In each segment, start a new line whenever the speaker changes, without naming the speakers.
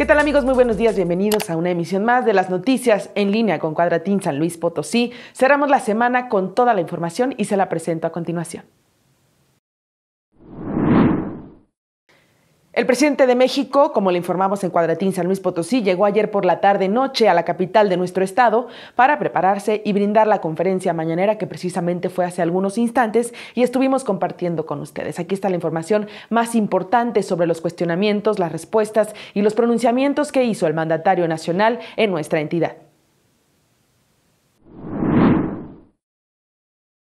¿Qué tal amigos? Muy buenos días, bienvenidos a una emisión más de las noticias en línea con Cuadratín San Luis Potosí. Cerramos la semana con toda la información y se la presento a continuación. El presidente de México, como le informamos en Cuadratín San Luis Potosí, llegó ayer por la tarde noche a la capital de nuestro estado para prepararse y brindar la conferencia mañanera que precisamente fue hace algunos instantes y estuvimos compartiendo con ustedes. Aquí está la información más importante sobre los cuestionamientos, las respuestas y los pronunciamientos que hizo el mandatario nacional en nuestra entidad.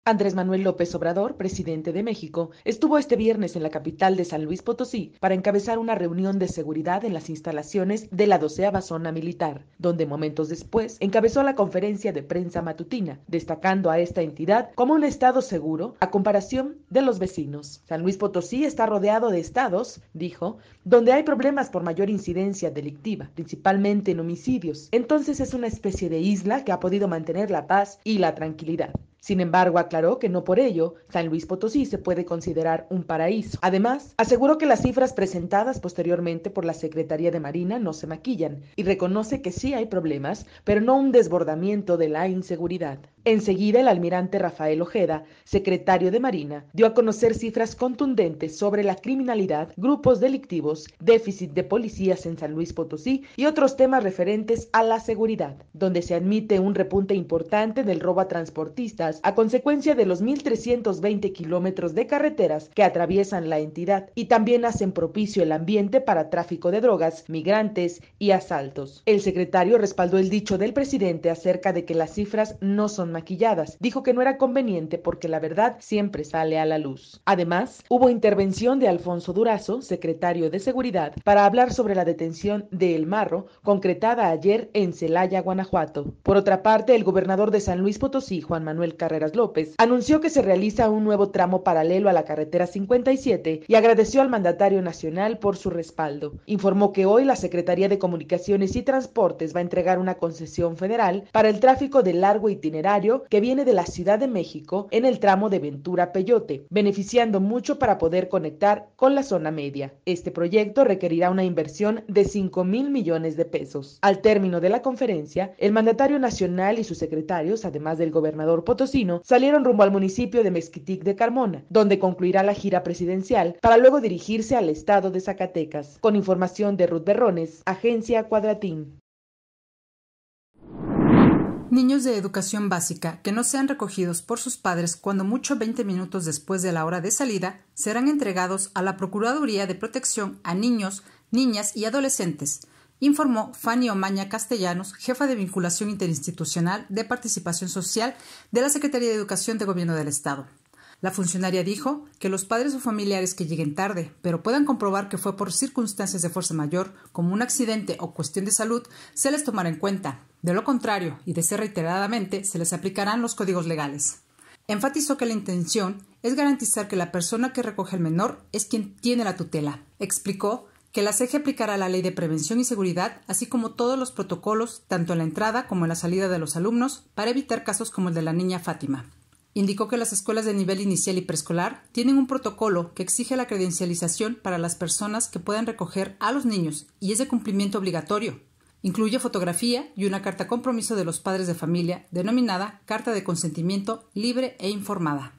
Andrés Manuel López Obrador, presidente de México, estuvo este viernes en la capital de San Luis Potosí para encabezar una reunión de seguridad en las instalaciones de la doceava zona militar, donde momentos después encabezó la conferencia de prensa matutina, destacando a esta entidad como un estado seguro a comparación de los vecinos. San Luis Potosí está rodeado de estados, dijo, donde hay problemas por mayor incidencia delictiva, principalmente en homicidios. Entonces es una especie de isla que ha podido mantener la paz y la tranquilidad. Sin embargo, aclaró que no por ello San Luis Potosí se puede considerar un paraíso. Además, aseguró que las cifras presentadas posteriormente por la Secretaría de Marina no se maquillan y reconoce que sí hay problemas, pero no un desbordamiento de la inseguridad. Enseguida, el almirante Rafael Ojeda, secretario de Marina, dio a conocer cifras contundentes sobre la criminalidad, grupos delictivos, déficit de policías en San Luis Potosí y otros temas referentes a la seguridad, donde se admite un repunte importante del robo a transportistas a consecuencia de los 1.320 kilómetros de carreteras que atraviesan la entidad y también hacen propicio el ambiente para tráfico de drogas, migrantes y asaltos. El secretario respaldó el dicho del presidente acerca de que las cifras no son maquilladas. Dijo que no era conveniente porque la verdad siempre sale a la luz. Además, hubo intervención de Alfonso Durazo, secretario de Seguridad, para hablar sobre la detención de El Marro, concretada ayer en Celaya, Guanajuato. Por otra parte, el gobernador de San Luis Potosí, Juan Manuel Carreras López, anunció que se realiza un nuevo tramo paralelo a la carretera 57 y agradeció al mandatario nacional por su respaldo. Informó que hoy la Secretaría de Comunicaciones y Transportes va a entregar una concesión federal para el tráfico de largo itinerario que viene de la Ciudad de México en el tramo de Ventura Peyote, beneficiando mucho para poder conectar con la zona media. Este proyecto requerirá una inversión de 5 mil millones de pesos. Al término de la conferencia, el mandatario nacional y sus secretarios, además del gobernador Potosí, salieron rumbo al municipio de Mezquitic de Carmona, donde concluirá la gira presidencial para luego dirigirse al estado de Zacatecas. Con información de Ruth Berrones, Agencia Cuadratín.
Niños de educación básica que no sean recogidos por sus padres cuando mucho 20 minutos después de la hora de salida serán entregados a la Procuraduría de Protección a Niños, Niñas y Adolescentes informó Fanny Omaña Castellanos, jefa de vinculación interinstitucional de participación social de la Secretaría de Educación de Gobierno del Estado. La funcionaria dijo que los padres o familiares que lleguen tarde, pero puedan comprobar que fue por circunstancias de fuerza mayor, como un accidente o cuestión de salud, se les tomará en cuenta. De lo contrario, y de ser reiteradamente, se les aplicarán los códigos legales. Enfatizó que la intención es garantizar que la persona que recoge al menor es quien tiene la tutela. Explicó que la CEGE aplicará la Ley de Prevención y Seguridad, así como todos los protocolos, tanto en la entrada como en la salida de los alumnos, para evitar casos como el de la niña Fátima. Indicó que las escuelas de nivel inicial y preescolar tienen un protocolo que exige la credencialización para las personas que puedan recoger a los niños y es de cumplimiento obligatorio. Incluye fotografía y una carta compromiso de los padres de familia denominada Carta de Consentimiento Libre e Informada.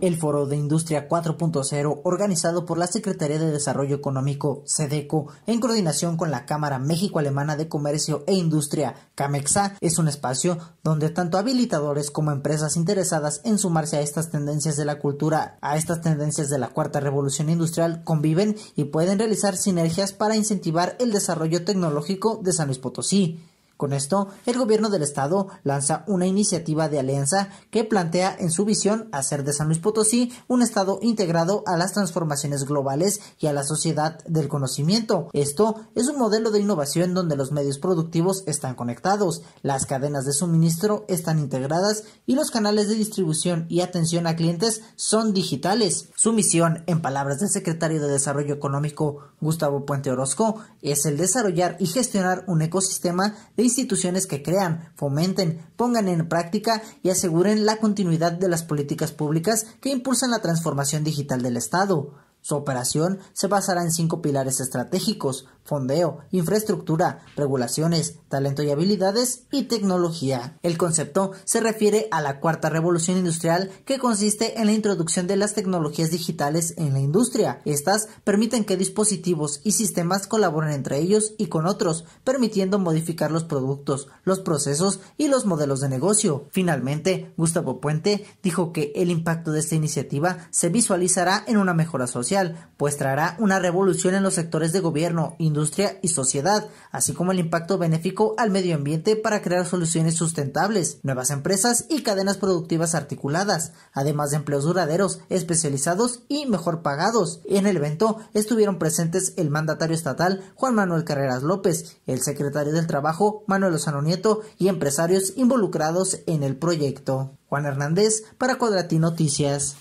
El Foro de Industria 4.0, organizado por la Secretaría de Desarrollo Económico, SEDECO, en coordinación con la Cámara México-Alemana de Comercio e Industria, CAMEXA, es un espacio donde tanto habilitadores como empresas interesadas en sumarse a estas tendencias de la cultura, a estas tendencias de la Cuarta Revolución Industrial, conviven y pueden realizar sinergias para incentivar el desarrollo tecnológico de San Luis Potosí. Con esto, el gobierno del estado lanza una iniciativa de alianza que plantea en su visión hacer de San Luis Potosí un estado integrado a las transformaciones globales y a la sociedad del conocimiento. Esto es un modelo de innovación donde los medios productivos están conectados, las cadenas de suministro están integradas y los canales de distribución y atención a clientes son digitales. Su misión, en palabras del secretario de Desarrollo Económico Gustavo Puente Orozco, es el desarrollar y gestionar un ecosistema de instituciones que crean, fomenten, pongan en práctica y aseguren la continuidad de las políticas públicas que impulsan la transformación digital del Estado. Su operación se basará en cinco pilares estratégicos, fondeo, infraestructura, regulaciones, talento y habilidades y tecnología. El concepto se refiere a la cuarta revolución industrial que consiste en la introducción de las tecnologías digitales en la industria. Estas permiten que dispositivos y sistemas colaboren entre ellos y con otros, permitiendo modificar los productos, los procesos y los modelos de negocio. Finalmente, Gustavo Puente dijo que el impacto de esta iniciativa se visualizará en una mejora social pues traerá una revolución en los sectores de gobierno, industria y sociedad, así como el impacto benéfico al medio ambiente para crear soluciones sustentables, nuevas empresas y cadenas productivas articuladas, además de empleos duraderos, especializados y mejor pagados. En el evento estuvieron presentes el mandatario estatal Juan Manuel Carreras López, el secretario del Trabajo Manuel Lozano Nieto y empresarios involucrados en el proyecto. Juan Hernández para Cuadratín Noticias.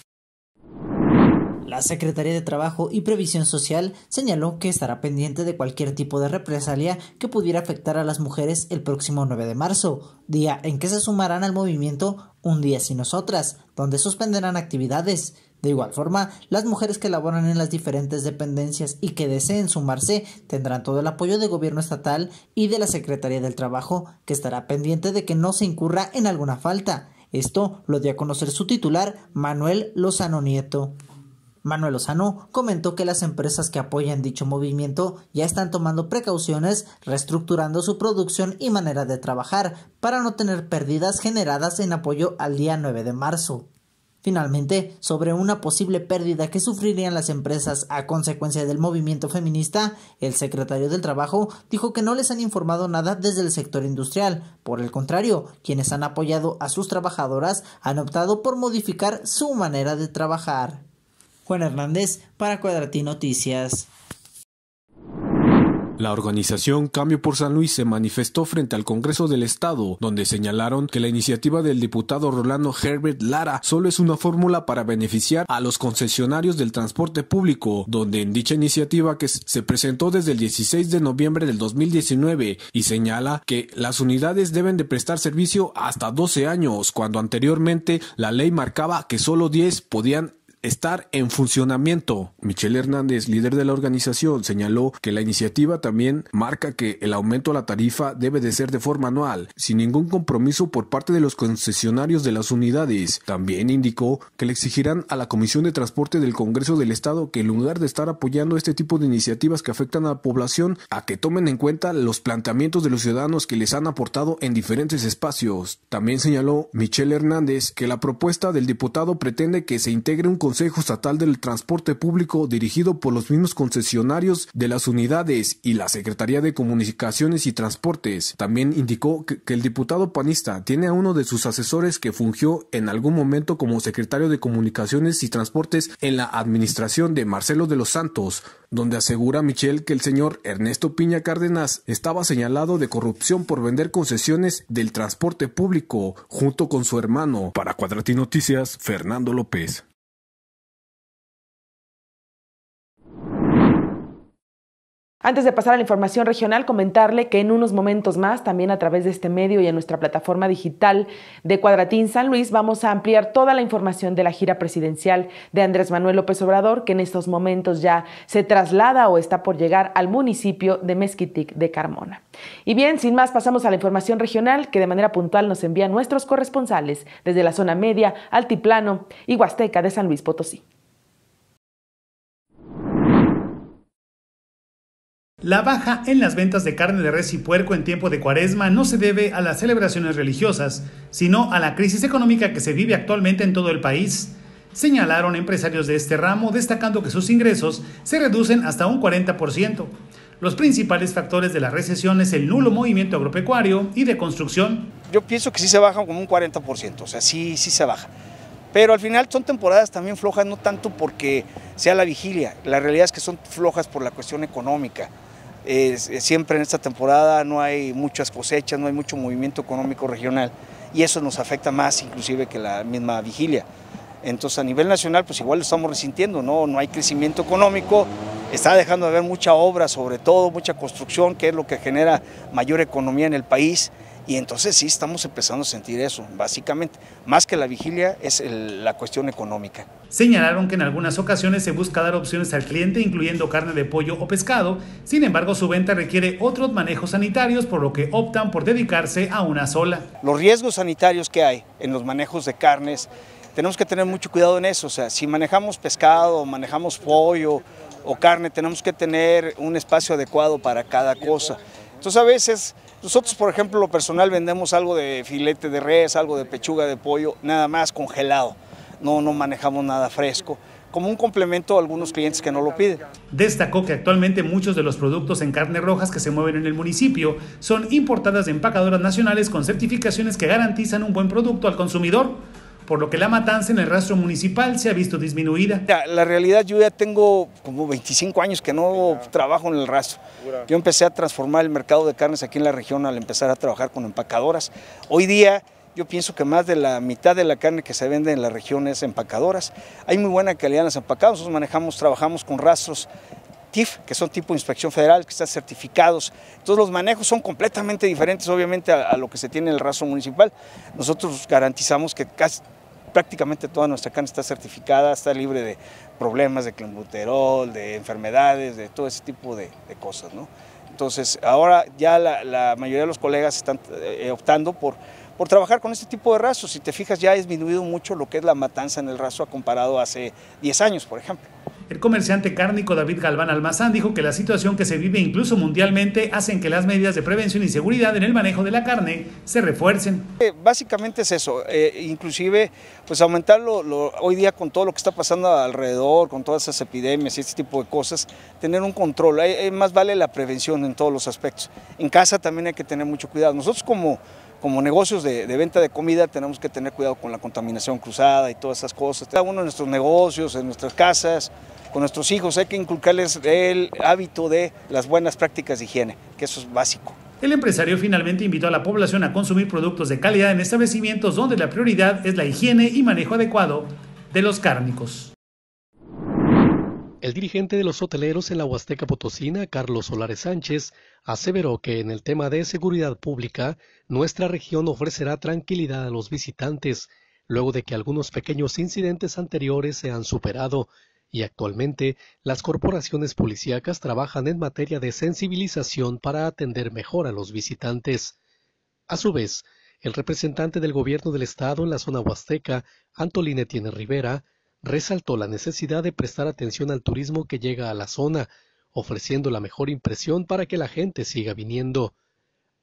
La Secretaría de Trabajo y Previsión Social señaló que estará pendiente de cualquier tipo de represalia que pudiera afectar a las mujeres el próximo 9 de marzo, día en que se sumarán al movimiento Un día sin nosotras, donde suspenderán actividades. De igual forma, las mujeres que laboran en las diferentes dependencias y que deseen sumarse tendrán todo el apoyo del gobierno estatal y de la Secretaría del Trabajo, que estará pendiente de que no se incurra en alguna falta. Esto lo dio a conocer su titular, Manuel Lozano Nieto. Manuel Lozano comentó que las empresas que apoyan dicho movimiento ya están tomando precauciones, reestructurando su producción y manera de trabajar para no tener pérdidas generadas en apoyo al día 9 de marzo. Finalmente, sobre una posible pérdida que sufrirían las empresas a consecuencia del movimiento feminista, el secretario del Trabajo dijo que no les han informado nada desde el sector industrial. Por el contrario, quienes han apoyado a sus trabajadoras han optado por modificar su manera de trabajar. Juan Hernández para Cuadratín Noticias.
La organización Cambio por San Luis se manifestó frente al Congreso del Estado, donde señalaron que la iniciativa del diputado Rolando Herbert Lara solo es una fórmula para beneficiar a los concesionarios del transporte público, donde en dicha iniciativa que se presentó desde el 16 de noviembre del 2019 y señala que las unidades deben de prestar servicio hasta 12 años, cuando anteriormente la ley marcaba que solo 10 podían estar en funcionamiento. Michelle Hernández, líder de la organización, señaló que la iniciativa también marca que el aumento a la tarifa debe de ser de forma anual, sin ningún compromiso por parte de los concesionarios de las unidades. También indicó que le exigirán a la Comisión de Transporte del Congreso del Estado que en lugar de estar apoyando este tipo de iniciativas que afectan a la población, a que tomen en cuenta los planteamientos de los ciudadanos que les han aportado en diferentes espacios. También señaló Michelle Hernández que la propuesta del diputado pretende que se integre un Consejo Estatal del Transporte Público dirigido por los mismos concesionarios de las unidades y la Secretaría de Comunicaciones y Transportes. También indicó que, el diputado panista tiene a uno de sus asesores que fungió en algún momento como secretario de Comunicaciones y Transportes en la administración de Marcelo de los Santos, donde asegura Michel que el señor Ernesto Piña Cárdenas estaba señalado de corrupción por vender concesiones del transporte público junto con su hermano. Para Cuadrati Noticias, Fernando López.
Antes de pasar a la información
regional, comentarle que en unos momentos más, también a través de este medio y en nuestra plataforma digital de Cuadratín San Luis, vamos a ampliar toda la información de la gira presidencial de Andrés Manuel López Obrador, que en estos momentos ya se traslada o está por llegar al municipio de Mezquitic de Carmona. Y bien, sin más, pasamos a la información regional que de manera puntual nos envían nuestros corresponsales desde la zona media, altiplano y huasteca de San Luis Potosí.
La baja en las ventas de carne de res y puerco en tiempo de cuaresma no se debe a las celebraciones religiosas, sino a la crisis económica que se vive actualmente en todo el país, señalaron empresarios de este ramo, destacando que sus ingresos se reducen hasta un 40%. Los principales factores de la recesión es el nulo movimiento agropecuario y de construcción. Yo pienso que sí se baja
como un 40%, o sea, sí, sí se baja. Pero al final son temporadas también flojas, no tanto porque sea la vigilia, la realidad es que son flojas por la cuestión económica siempre en esta temporada no hay muchas cosechas, no hay mucho movimiento económico regional y eso nos afecta más inclusive que la misma vigilia. Entonces a nivel nacional pues igual lo estamos resintiendo, no, no hay crecimiento económico, está dejando de haber mucha obra sobre todo, mucha construcción que es lo que genera mayor economía en el país y entonces sí estamos empezando a sentir eso, básicamente. Más que la vigilia es la cuestión económica.
Señalaron que en algunas ocasiones se busca dar opciones al cliente, incluyendo carne de pollo o pescado. Sin embargo, su venta
requiere otros manejos sanitarios, por lo que optan por dedicarse a una sola. Los riesgos sanitarios que hay en los manejos de carnes, tenemos que tener mucho cuidado en eso. O sea, si manejamos pescado, manejamos pollo o carne, tenemos que tener un espacio adecuado para cada cosa. Entonces a veces nosotros, por ejemplo, lo personal vendemos algo de filete de res, algo de pechuga de pollo, nada más congelado. No, no manejamos nada fresco como un complemento a algunos clientes que no lo piden. Destacó que actualmente muchos de los productos en carne rojas
que se mueven en el municipio son importadas de empacadoras nacionales con certificaciones que garantizan un buen producto al consumidor por lo que la matanza en el rastro municipal se ha visto disminuida.
La, realidad yo ya tengo como 25 años que no trabajo en el rastro. Yo empecé a transformar el mercado de carnes aquí en la región al empezar a trabajar con empacadoras. Hoy día yo pienso que más de la mitad de la carne que se vende en la región es empacadoras. Hay muy buena calidad en las empacadas, nosotros manejamos, trabajamos con rastros TIF, que son tipo de inspección federal, que están certificados. Entonces los manejos son completamente diferentes, obviamente, a, a lo que se tiene en el rastro municipal. Nosotros garantizamos que casi prácticamente toda nuestra carne está certificada, está libre de problemas de clenbuterol, de enfermedades, de todo ese tipo de, cosas. ¿no? Entonces, ahora ya la, mayoría de los colegas están eh, optando por, por trabajar con este tipo de rasos. Si te fijas, ya ha disminuido mucho lo que es la matanza en el raso comparado hace 10 años, por ejemplo. El comerciante cárnico David Galván Almazán dijo que la situación que se vive incluso mundialmente
hacen que las medidas de prevención y seguridad en el manejo de la carne se refuercen.
Eh, básicamente es eso, eh, inclusive pues aumentarlo hoy día con todo lo que está pasando alrededor, con todas esas epidemias y este tipo de cosas, tener un control, más vale la prevención en todos los aspectos. En casa también hay que tener mucho cuidado. Nosotros como como negocios de, venta de comida tenemos que tener cuidado con la contaminación cruzada y todas esas cosas. Cada uno de nuestros negocios, en nuestras casas, con nuestros hijos, hay que inculcarles el hábito de las buenas prácticas de higiene, que eso es básico.
El empresario finalmente invitó a la población a consumir productos de calidad en establecimientos donde la prioridad es la higiene y manejo adecuado de los cárnicos.
El dirigente de los hoteleros en la Huasteca Potosina, Carlos Solares Sánchez, aseveró que en el tema de seguridad pública, nuestra región ofrecerá tranquilidad a los visitantes, luego de que algunos pequeños incidentes anteriores se han superado, y actualmente las corporaciones policíacas trabajan en materia de sensibilización para atender mejor a los visitantes. A su vez, el representante del gobierno del estado en la zona huasteca, Antoline Tiene Rivera, resaltó la necesidad de prestar atención al turismo que llega a la zona, ofreciendo la mejor impresión para que la gente siga viniendo.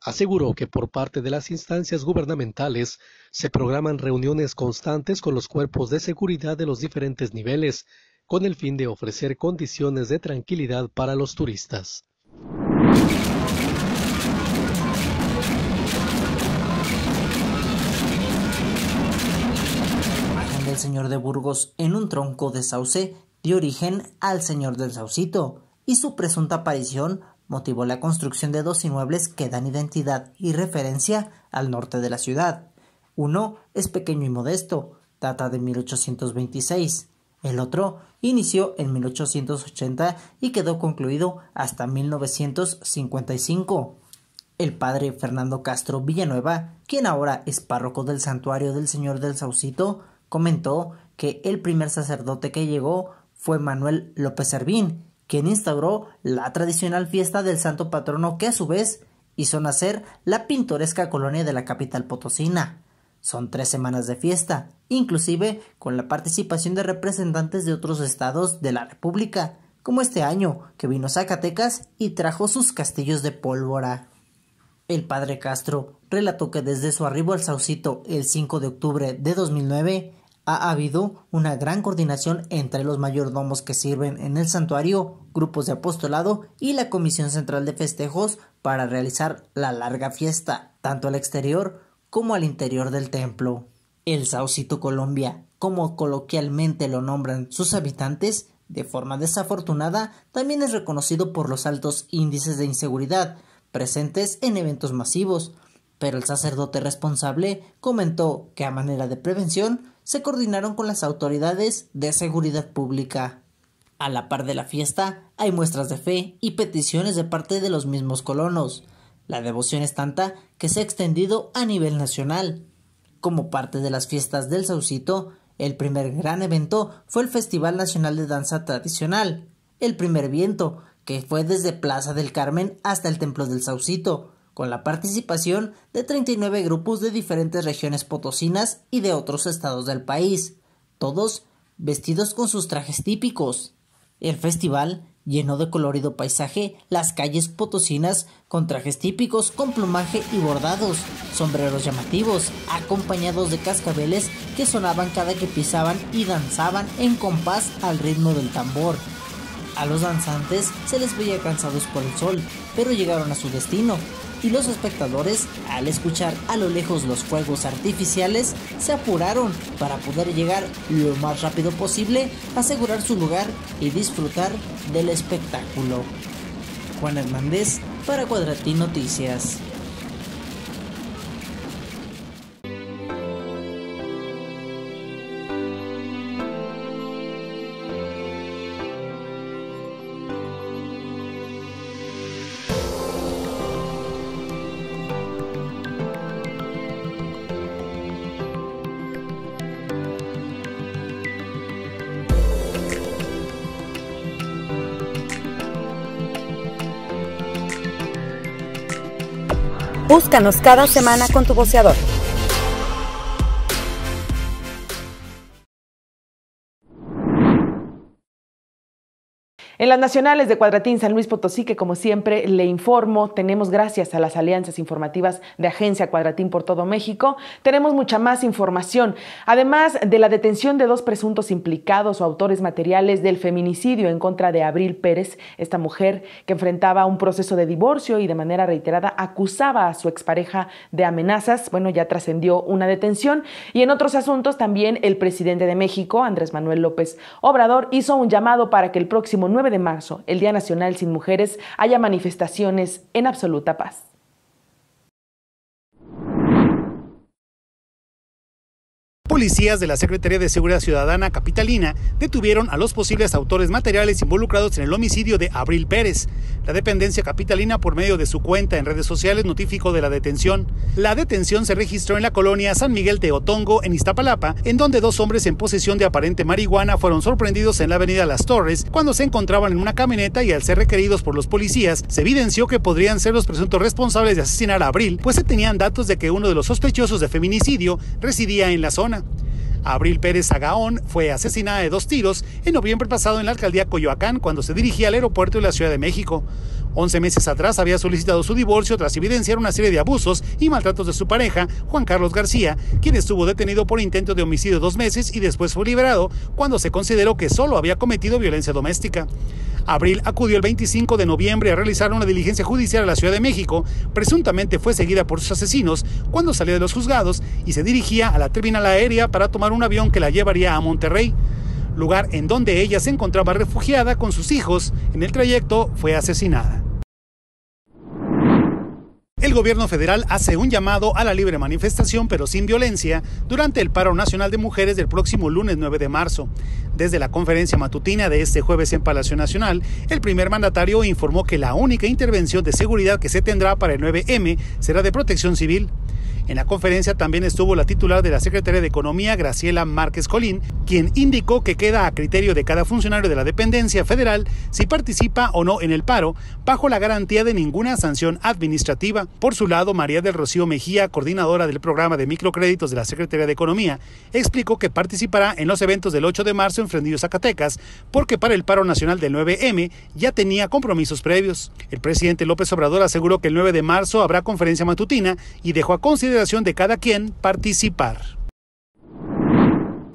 Aseguró que por parte de las instancias gubernamentales se programan reuniones constantes con los cuerpos de seguridad de los diferentes niveles, con el fin de ofrecer condiciones de tranquilidad para los turistas.
señor de Burgos en un tronco de sauce dio origen al señor del Saucito, y su presunta aparición motivó la construcción de dos inmuebles que dan identidad y referencia al norte de la ciudad. Uno es pequeño y modesto, data de 1826. El otro inició en 1880 y quedó concluido hasta 1955. El padre Fernando Castro Villanueva, quien ahora es párroco del santuario del Señor del Saucito, comentó que el primer sacerdote que llegó fue Manuel López Servín, quien instauró la tradicional fiesta del santo patrono que a su vez hizo nacer la pintoresca colonia de la capital potosina. Son tres semanas de fiesta, inclusive con la participación de representantes de otros estados de la República, como este año, que vino Zacatecas y trajo sus castillos de pólvora. El padre Castro relató que desde su arribo al Saucito el 5 de octubre de 2009 ha habido una gran coordinación entre los mayordomos que sirven en el santuario, grupos de apostolado y la Comisión Central de Festejos para realizar la larga fiesta, tanto al exterior como al interior del templo. El Saucito Colombia, como coloquialmente lo nombran sus habitantes, de forma desafortunada, también es reconocido por los altos índices de inseguridad, presentes en eventos masivos, pero el sacerdote responsable comentó que a manera de prevención se coordinaron con las autoridades de seguridad pública. A la par de la fiesta hay muestras de fe y peticiones de parte de los mismos colonos. La devoción es tanta que se ha extendido a nivel nacional. Como parte de las fiestas del Saucito, el primer gran evento fue el Festival Nacional de Danza Tradicional, el primer viento, que fue desde Plaza del Carmen hasta el Templo del Saucito, con la participación de 39 grupos de diferentes regiones potosinas y de otros estados del país, todos vestidos con sus trajes típicos. El festival llenó de colorido paisaje las calles potosinas con trajes típicos con plumaje y bordados, sombreros llamativos, acompañados de cascabeles que sonaban cada que pisaban y danzaban en compás al ritmo del tambor. A los danzantes se les veía cansados por el sol, pero llegaron a su destino, y los espectadores, al escuchar a lo lejos los fuegos artificiales, se apuraron para poder llegar lo más rápido posible, asegurar su lugar y disfrutar del espectáculo. Juan Hernández para Cuadratín Noticias.
Búscanos cada semana con tu boceador.
En las nacionales de Cuadratín San Luis Potosí, que como siempre le informo, tenemos gracias a las alianzas informativas de Agencia Cuadratín por todo México, tenemos mucha más información. Además de la detención de dos presuntos implicados o autores materiales del feminicidio en contra de Abril Pérez, esta mujer que enfrentaba un proceso de divorcio y de manera reiterada acusaba a su expareja de amenazas. Bueno, ya trascendió una detención. Y en otros asuntos también el presidente de México, Andrés Manuel López Obrador, hizo un llamado para que el próximo 9 de marzo, el Día Nacional sin Mujeres, haya manifestaciones en absoluta paz.
Policías de la Secretaría de Seguridad Ciudadana Capitalina detuvieron a los posibles autores materiales involucrados en el homicidio de Abril Pérez. La dependencia capitalina, por medio de su cuenta en redes sociales, notificó de la detención. La detención se registró en la colonia San Miguel Teotongo, en Iztapalapa, en donde dos hombres en posesión de aparente marihuana fueron sorprendidos en la avenida Las Torres cuando se encontraban en una camioneta y al ser requeridos por los policías, se evidenció que podrían ser los presuntos responsables de asesinar a Abril, pues se tenían datos de que uno de los sospechosos de feminicidio residía en la zona. Abril Pérez Agaón fue asesinada de dos tiros en noviembre pasado en la alcaldía Coyoacán cuando se dirigía al aeropuerto de la Ciudad de México. 11 meses atrás había solicitado su divorcio tras evidenciar una serie de abusos y maltratos de su pareja, Juan Carlos García, quien estuvo detenido por intento de homicidio dos meses y después fue liberado cuando se consideró que solo había cometido violencia doméstica. Abril acudió el 25 de noviembre a realizar una diligencia judicial a la Ciudad de México. Presuntamente fue seguida por sus asesinos cuando salió de los juzgados y se dirigía a la terminal aérea para tomar un avión que la llevaría a Monterrey, lugar en donde ella se encontraba refugiada con sus hijos. En el trayecto fue asesinada. El gobierno federal hace un llamado a la libre manifestación pero sin violencia durante el paro nacional de mujeres del próximo lunes 9 de marzo. Desde la conferencia matutina de este jueves en Palacio Nacional, el primer mandatario informó que la única intervención de seguridad que se tendrá para el 9M será de protección civil. En la conferencia también estuvo la titular de la Secretaría de Economía, Graciela Márquez Colín, quien indicó que queda a criterio de cada funcionario de la dependencia federal si participa o no en el paro, bajo la garantía de ninguna sanción administrativa. Por su lado, María del Rocío Mejía, coordinadora del programa de microcréditos de la Secretaría de Economía, explicó que participará en los eventos del 8 de marzo en Frendillo, Zacatecas, porque para el paro nacional del 9M ya tenía compromisos previos. El presidente López Obrador aseguró que el 9 de marzo habrá conferencia matutina y dejó a considerar de cada quien participar.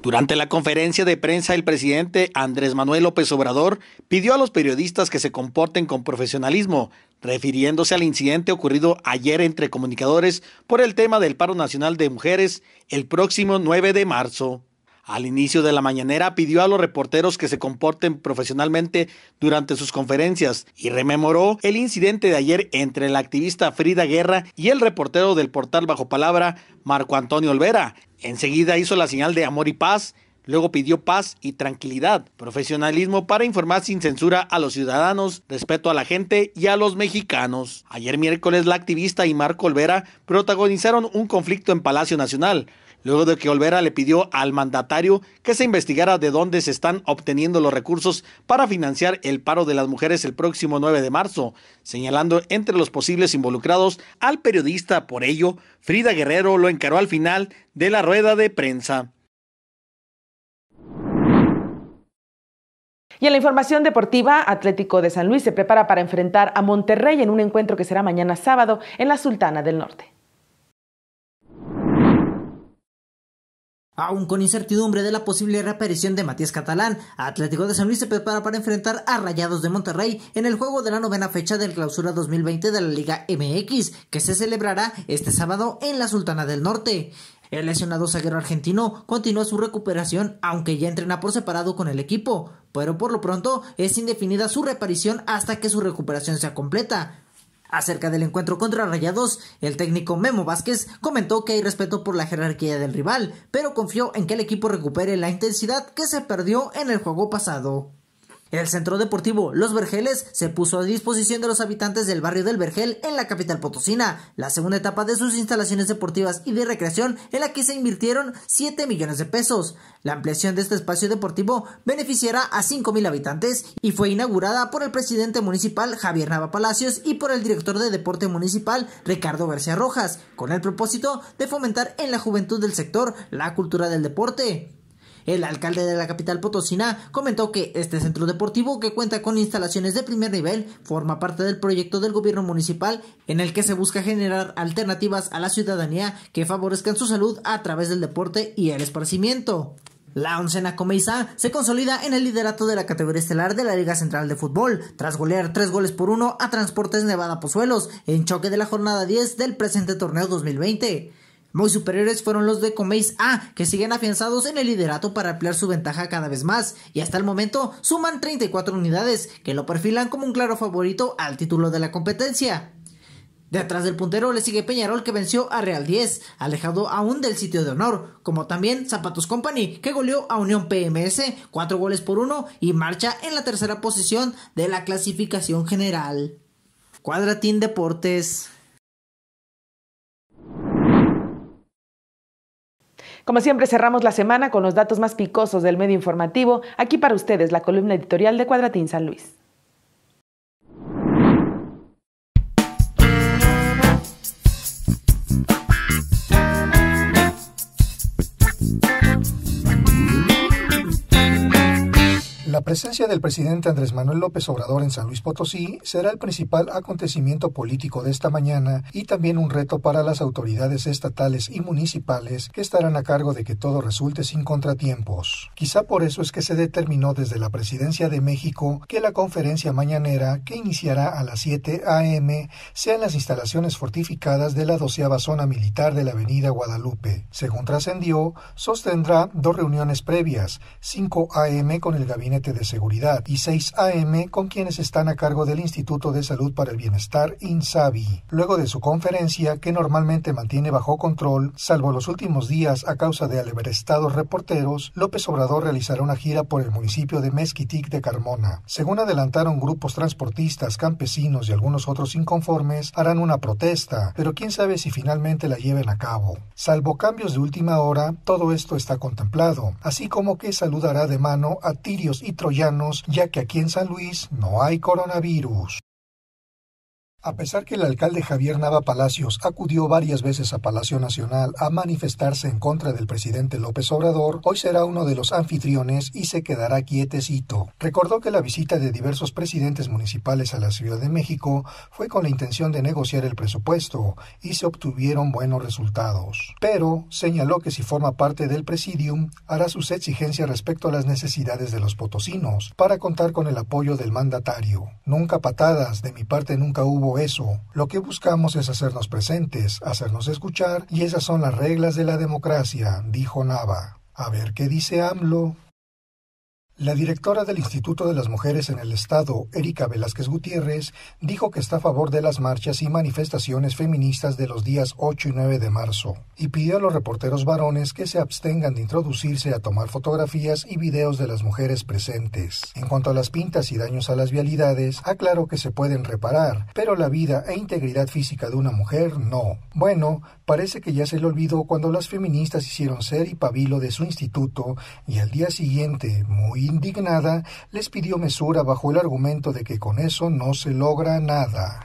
Durante la conferencia de prensa, el presidente Andrés Manuel López Obrador pidió a los periodistas que se comporten con profesionalismo, refiriéndose al incidente ocurrido ayer entre comunicadores por el tema del paro nacional de mujeres el próximo 9 de marzo. Al inicio de la mañanera pidió a los reporteros que se comporten profesionalmente durante sus conferencias y rememoró el incidente de ayer entre la activista Frida Guerra y el reportero del portal Bajo Palabra, Marco Antonio Olvera. Enseguida hizo la señal de amor y paz, luego pidió paz y tranquilidad, profesionalismo para informar sin censura a los ciudadanos, respeto a la gente y a los mexicanos. Ayer miércoles la activista y Marco Olvera protagonizaron un conflicto en Palacio Nacional luego de que Olvera le pidió al mandatario que se investigara de dónde se están obteniendo los recursos para financiar el paro de las mujeres el próximo 9 de marzo, señalando entre los posibles involucrados al periodista. Por ello, Frida Guerrero lo encaró al final de la rueda de prensa.
Y en la información deportiva, Atlético de San Luis se prepara para enfrentar a Monterrey en un encuentro que será mañana sábado en la Sultana del Norte.
Aún con incertidumbre de la posible reaparición de Matías Catalán, Atlético de San Luis se prepara para enfrentar a Rayados de Monterrey en el juego de la novena fecha del clausura 2020 de la Liga MX, que se celebrará este sábado en la Sultana del Norte. El lesionado zaguero argentino continúa su recuperación, aunque ya entrena por separado con el equipo, pero por lo pronto es indefinida su reaparición hasta que su recuperación sea completa. Acerca del encuentro contra Rayados, el técnico Memo Vázquez comentó que hay respeto por la jerarquía del rival, pero confió en que el equipo recupere la intensidad que se perdió en el juego pasado. El centro deportivo Los Vergeles se puso a disposición de los habitantes del barrio del Vergel en la capital potosina, la segunda etapa de sus instalaciones deportivas y de recreación en la que se invirtieron 7 millones de pesos. La ampliación de este espacio deportivo beneficiará a 5.000 habitantes y fue inaugurada por el presidente municipal Javier Nava Palacios y por el director de deporte municipal Ricardo García Rojas, con el propósito de fomentar en la juventud del sector la cultura del deporte. El alcalde de la capital potosina comentó que este centro deportivo, que cuenta con instalaciones de primer nivel, forma parte del proyecto del gobierno municipal en el que se busca generar alternativas a la ciudadanía que favorezcan su salud a través del deporte y el esparcimiento. La oncena Comeiza se consolida en el liderato de la categoría estelar de la Liga Central de Fútbol, tras golear tres goles por uno a Transportes Nevada Pozuelos en choque de la jornada 10 del presente torneo 2020. Muy superiores fueron los de Comeis A, que siguen afianzados en el liderato para ampliar su ventaja cada vez más, y hasta el momento suman 34 unidades, que lo perfilan como un claro favorito al título de la competencia. De atrás del puntero le sigue Peñarol que venció a Real 10, alejado aún del sitio de honor, como también Zapatos Company que goleó a Unión PMS 4 goles por 1 y marcha en la tercera posición de la clasificación general. Cuadratín Deportes.
Como siempre, cerramos la semana con los datos más picosos del medio informativo. Aquí para ustedes la columna editorial de Cuadratín San Luis.
La presencia del presidente Andrés Manuel López Obrador en San Luis Potosí será el principal acontecimiento político de esta mañana y también un reto para las autoridades estatales y municipales que estarán a cargo de que todo resulte sin contratiempos. Quizá por eso es que se determinó desde la presidencia de México que la conferencia mañanera, que iniciará a las 7 a.m., sea en las instalaciones fortificadas de la doceava zona militar de la avenida Guadalupe. Según trascendió, sostendrá dos reuniones previas, 5 a.m. con el gabinete de Seguridad, y 6AM con quienes están a cargo del Instituto de Salud para el Bienestar, INSABI. Luego de su conferencia, que normalmente mantiene bajo control, salvo los últimos días a causa de estado reporteros, López Obrador realizará una gira por el municipio de Mezquitic de Carmona. Según adelantaron grupos transportistas, campesinos y algunos otros inconformes, harán una protesta, pero quién sabe si finalmente la lleven a cabo. Salvo cambios de última hora, todo esto está contemplado, así como que saludará de mano a tirios y troyanos, ya que aquí en San Luis no hay coronavirus. A pesar que el alcalde Javier Nava Palacios acudió varias veces a Palacio Nacional a manifestarse en contra del presidente López Obrador, hoy será uno de los anfitriones y se quedará quietecito. Recordó que la visita de diversos presidentes municipales a la Ciudad de México fue con la intención de negociar el presupuesto y se obtuvieron buenos resultados. Pero señaló que si forma parte del presidium, hará sus exigencias respecto a las necesidades de los potosinos para contar con el apoyo del mandatario. Nunca patadas, de mi parte nunca hubo eso. Lo que buscamos es hacernos presentes, hacernos escuchar, y esas son las reglas de la democracia, dijo Nava. A ver qué dice AMLO. La directora del Instituto de las Mujeres en el Estado, Erika Velázquez Gutiérrez, dijo que está a favor de las marchas y manifestaciones feministas de los días 8 y 9 de marzo y pidió a los reporteros varones que se abstengan de introducirse a tomar fotografías y videos de las mujeres presentes. En cuanto a las pintas y daños a las vialidades, aclaró que se pueden reparar, pero la vida e integridad física de una mujer no. Bueno, parece que ya se le olvidó cuando las feministas hicieron ser y pabilo de su instituto y al día siguiente, muy indignada, les pidió mesura bajo el argumento de que con eso no se logra nada.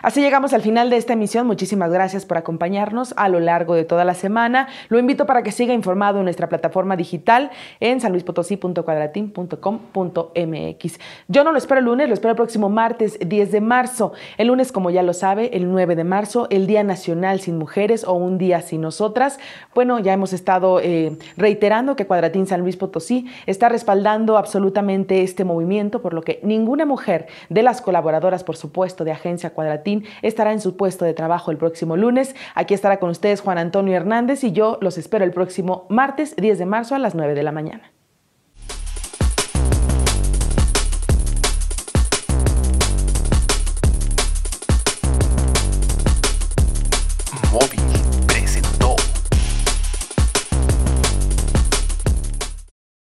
Así llegamos al final de esta emisión. Muchísimas gracias por acompañarnos a lo largo de toda la semana. Lo invito para que siga informado en nuestra plataforma digital en sanluispotosí.cuadratín.com.mx. Yo no lo espero el lunes, lo espero el próximo martes 10 de marzo. El lunes, como ya lo sabe, el 9 de marzo, el Día Nacional sin Mujeres o un día sin nosotras. Bueno, ya hemos estado eh, reiterando que Cuadratín San Luis Potosí está respaldando absolutamente este movimiento, por lo que ninguna mujer de las colaboradoras, por supuesto, de Agencia Cuadratín, estará en su puesto de trabajo el próximo lunes. Aquí estará con ustedes Juan Antonio Hernández y yo los espero el próximo martes 10 de marzo a las 9 de la mañana.